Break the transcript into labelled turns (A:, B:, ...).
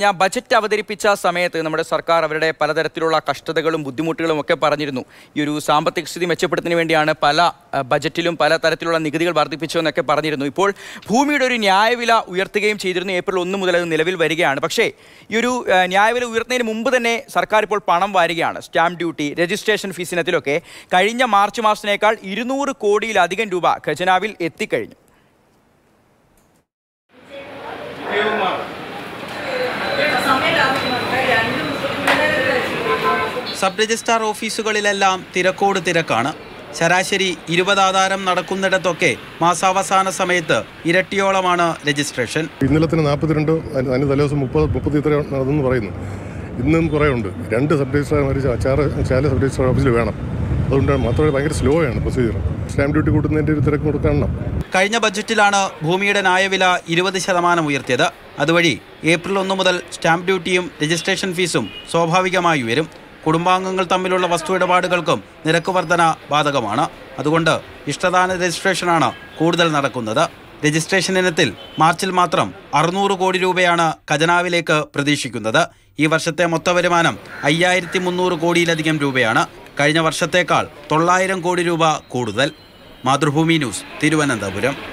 A: ഞാൻ ബജറ്റ് അവതരിപ്പിച്ച സമയത്ത് നമ്മുടെ സർക്കാർ അവരുടെ പലതരത്തിലുള്ള കഷ്ടതകളും ബുദ്ധിമുട്ടുകളും ഒക്കെ പറഞ്ഞിരുന്നു ഈ ഒരു സാമ്പത്തിക സ്ഥിതി മെച്ചപ്പെടുത്തുന്നതിന് വേണ്ടിയാണ് പല ബജറ്റിലും പല തരത്തിലുള്ള നികുതികൾ വർദ്ധിപ്പിച്ചതെന്നൊക്കെ പറഞ്ഞിരുന്നു ഇപ്പോൾ ഭൂമിയുടെ ഒരു ന്യായവില ഉയർത്തുകയും ചെയ്തിരുന്നു ഏപ്രിൽ ഒന്ന് മുതൽ അത് നിലവിൽ വരികയാണ് പക്ഷേ ഈ ഒരു ന്യായവില ഉയർത്തുന്നതിന് മുമ്പ് തന്നെ സർക്കാർ ഇപ്പോൾ പണം വാരുകയാണ് സ്റ്റാമ്പ് ഡ്യൂട്ടി രജിസ്ട്രേഷൻ ഫീസിനത്തിലൊക്കെ കഴിഞ്ഞ മാർച്ച് മാസത്തിനേക്കാൾ ഇരുന്നൂറ് കോടിയിലധികം രൂപ ഖജനാവിൽ എത്തിക്കഴിഞ്ഞു
B: സബ് രജിസ്ട്രാർ ഓഫീസുകളിലെല്ലാം തിരക്കോട് തിരക്കാണ് ശരാശരി ആധാരം നടക്കുന്നിടത്തൊക്കെ മാസാവസാന സമയത്ത് ഇരട്ടിയോളമാണ് രജിസ്ട്രേഷൻ
C: ഇന്നലെ തന്നെ നാൽപ്പത്തിരണ്ട് അതിന് തലേദിവസം മുപ്പത് മുപ്പത്തി ഇത്ര നടന്നു പറയുന്നു ഇന്നും കുറേ ഉണ്ട് രണ്ട് സബ് രജിസ്ട്രാർമാർ ചാല സബ് രജിസ്ട്രാർ ഓഫീസിൽ വേണം അതുകൊണ്ട് മാത്രമല്ല ഭയങ്കര സ്ലോ ആണ് പ്രൊസീജിയർ സ്റ്റാമ്പ് ഡ്യൂട്ടി ഒരു തിരക്ക് കൊടുക്കണം
B: കഴിഞ്ഞ ബജറ്റിലാണ് ഭൂമിയുടെ ന്യായവില ഇരുപത് ശതമാനം ഉയർത്തിയത് അതുവഴി ഏപ്രിൽ ഒന്ന് മുതൽ സ്റ്റാമ്പ് ഡ്യൂട്ടിയും രജിസ്ട്രേഷൻ ഫീസും സ്വാഭാവികമായി ഉയരും കുടുംബാംഗങ്ങൾ തമ്മിലുള്ള വസ്തു ഇടപാടുകൾക്കും നിരക്ക് വർധന ബാധകമാണ് അതുകൊണ്ട് ഇഷ്ടദാന രജിസ്ട്രേഷനാണ് കൂടുതൽ നടക്കുന്നത് രജിസ്ട്രേഷൻ ഇനത്തിൽ മാർച്ചിൽ മാത്രം അറുന്നൂറ് കോടി രൂപയാണ് ഖജനാവിലേക്ക് പ്രതീക്ഷിക്കുന്നത് ഈ വർഷത്തെ മൊത്ത വരുമാനം അയ്യായിരത്തി മുന്നൂറ് കോടിയിലധികം രൂപയാണ് കഴിഞ്ഞ വർഷത്തേക്കാൾ തൊള്ളായിരം കോടി രൂപ കൂടുതൽ മാതൃഭൂമി ന്യൂസ് തിരുവനന്തപുരം